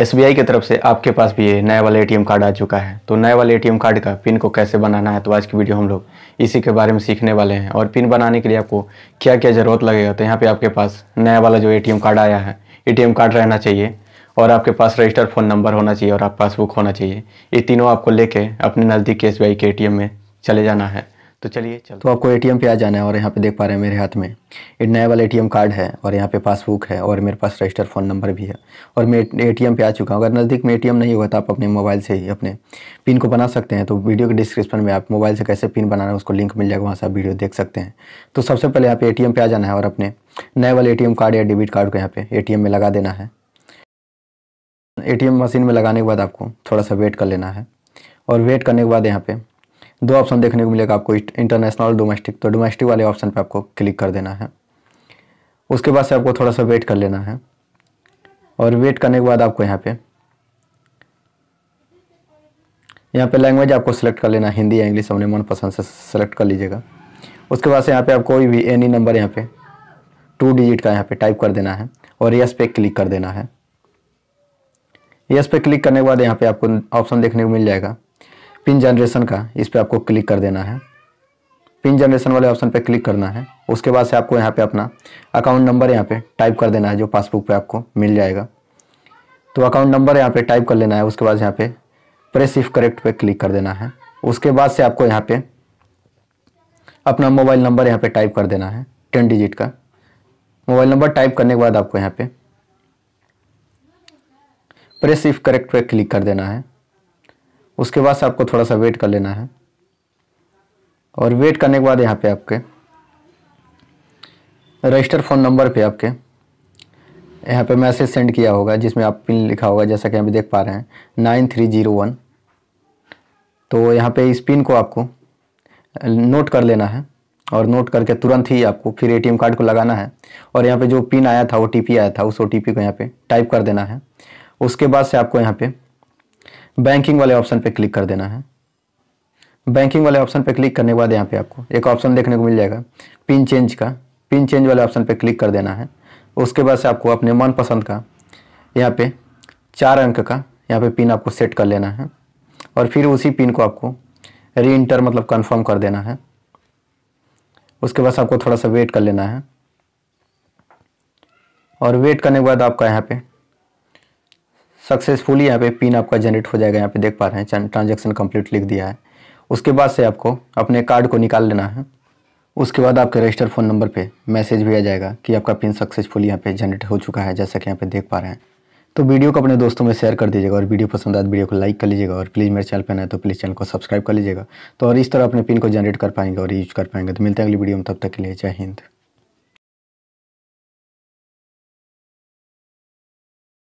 S की तरफ से आपके पास भी ये नया वाला एटीएम कार्ड आ चुका है तो नए वाले एटीएम कार्ड का पिन को कैसे बनाना है तो आज की वीडियो हम लोग इसी के बारे में सीखने वाले हैं और पिन बनाने के लिए आपको क्या क्या ज़रूरत लगेगा तो यहाँ पे आपके पास नया वाला जो एटीएम कार्ड आया है एटीएम कार्ड रहना चाहिए और आपके पास रजिस्टर फ़ोन नंबर होना चाहिए और आप पासबुक होना चाहिए ये तीनों आपको लेके अपने नज़दीक के एस के ए में चले जाना है तो चलिए चलो तो आपको एटीएम पे आ जाना है और यहाँ पे देख पा रहे हैं मेरे हाथ में एक नया वाला एटीएम कार्ड है और यहाँ पे पासबुक है और मेरे पास रजिस्टर फ़ोन नंबर भी है और मैं एटीएम पे आ चुका हूँ अगर नज़दीक में एटीएम नहीं हुआ तो आप अपने मोबाइल से ही अपने पिन को बना सकते हैं तो वीडियो के डिस्क्रिप्शन में आप मोबाइल से कैसे पिन बनाना है उसको लिंक मिल जाएगा वहाँ से आप वीडियो देख सकते हैं तो सबसे पहले यहाँ पे ए पे आ जाना है और अपने नए वाले ए कार्ड या डेबिट कार्ड को यहाँ पे ए में लगा देना है ए मशीन में लगाने के बाद आपको थोड़ा सा वेट कर लेना है और वेट करने के बाद यहाँ पर दो ऑप्शन देखने को मिलेगा आपको इंटरनेशनल डोमेस्टिक तो डोमेस्टिक वाले ऑप्शन पर आपको क्लिक कर देना है उसके बाद से आपको थोड़ा सा वेट कर लेना है और वेट करने के बाद आपको यहाँ पे यहाँ पे लैंग्वेज आपको सेलेक्ट कर लेना हिंदी या इंग्लिश अपने मनपसंद से सेलेक्ट कर लीजिएगा उसके बाद से यहाँ पे आप कोई भी एनी नंबर यहाँ पे टू डिजिट का यहाँ पे टाइप कर देना है और यस पे क्लिक कर देना है यस पे क्लिक करने के बाद यहाँ पे आपको ऑप्शन देखने को मिल जाएगा पिन जनरेशन का इस पर आपको क्लिक कर देना है पिन जनरेशन वाले ऑप्शन पे क्लिक करना है उसके बाद से आपको यहाँ पे अपना अकाउंट नंबर यहाँ पे टाइप कर देना है जो पासबुक पे आपको मिल जाएगा तो अकाउंट नंबर यहाँ पे टाइप कर लेना है उसके बाद यहाँ पे प्रेस इफ करेक्ट पे क्लिक कर देना है उसके बाद से आपको यहाँ पे अपना मोबाइल नंबर यहाँ पे टाइप कर देना है टेन डिजिट का मोबाइल नंबर टाइप करने के बाद आपको यहाँ पे प्रेस इफ करेक्ट पे क्लिक कर देना है उसके बाद से आपको थोड़ा सा वेट कर लेना है और वेट करने के बाद यहाँ पे आपके रजिस्टर फ़ोन नंबर पे आपके यहाँ पे मैसेज सेंड किया होगा जिसमें आप पिन लिखा होगा जैसा कि अभी देख पा रहे हैं नाइन थ्री जीरो वन तो यहाँ पे इस पिन को आपको नोट कर लेना है और नोट करके तुरंत ही आपको फिर एटीएम कार्ड को लगाना है और यहाँ पे जो पिन आया था ओ आया था उस ओ को यहाँ पर टाइप कर देना है उसके बाद से आपको यहाँ पर बैंकिंग वाले ऑप्शन पे क्लिक कर देना है बैंकिंग वाले ऑप्शन पे क्लिक करने के बाद यहाँ पे आपको एक ऑप्शन देखने को मिल जाएगा पिन चेंज का पिन चेंज वाले ऑप्शन पे क्लिक कर देना है उसके बाद से आपको अपने मनपसंद का यहाँ पे चार अंक का यहाँ पे पिन आपको सेट कर लेना है और फिर उसी पिन को आपको री इंटर मतलब कन्फर्म कर देना है उसके बाद आपको थोड़ा सा वेट कर लेना है और वेट करने के बाद आपका यहाँ पे सक्सेसफुली यहाँ पे पिन आपका जनरेट हो जाएगा यहाँ पे देख पा रहे हैं ट्रांजेक्शन कम्प्लीट लिख दिया है उसके बाद से आपको अपने कार्ड को निकाल लेना है उसके बाद आपके रजिस्टर फ़ोन नंबर पे मैसेज भी आ जाएगा कि आपका पिन सक्सेसफुली यहाँ पे जनरेट हो चुका है जैसा कि यहाँ पे देख पा रहे हैं तो वीडियो को अपने दोस्तों में शेयर कर दीजिएगा और वीडियो पसंद आए तो वीडियो को लाइक कर लीजिएगा और प्लीज़ मेरे चैनल पर ना तो प्लीज़ चैनल को सब्सक्राइब कर लीजिएगा तो और इस तरह अपने पिन को जनरेट कर पाएंगे और यूज कर पाएंगे तो मिलते हैं अगली वीडियो में तब तक के लिए जय हिंद